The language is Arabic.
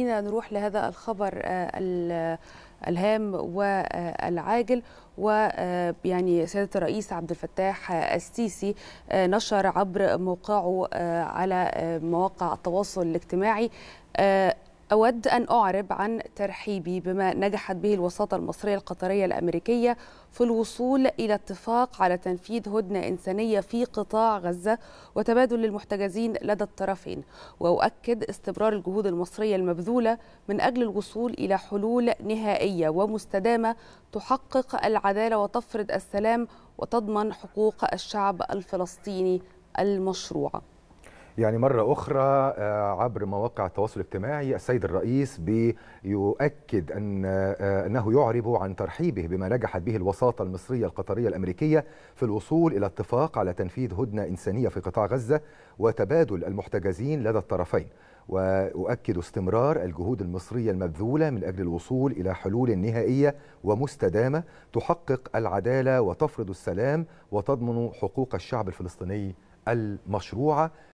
خلينا نروح لهذا الخبر آه، الهام والعاجل ويعني آه، سيادة الرئيس عبد الفتاح السيسي آه، نشر عبر موقعه على مواقع التواصل الاجتماعي أود أن أعرب عن ترحيبي بما نجحت به الوساطة المصرية القطرية الأمريكية في الوصول إلى اتفاق على تنفيذ هدنة إنسانية في قطاع غزة وتبادل للمحتجزين لدى الطرفين وأؤكد استمرار الجهود المصرية المبذولة من أجل الوصول إلى حلول نهائية ومستدامة تحقق العدالة وتفرض السلام وتضمن حقوق الشعب الفلسطيني المشروعه يعني مرة أخرى آه، عبر مواقع التواصل الاجتماعي السيد الرئيس بيؤكد أن آه، أنه يعرب عن ترحيبه بما نجحت به الوساطة المصرية القطرية الأمريكية في الوصول إلى اتفاق على تنفيذ هدنة إنسانية في قطاع غزة وتبادل المحتجزين لدى الطرفين وأؤكد استمرار الجهود المصرية المبذولة من أجل الوصول إلى حلول نهائية ومستدامة تحقق العدالة وتفرض السلام وتضمن حقوق الشعب الفلسطيني المشروعة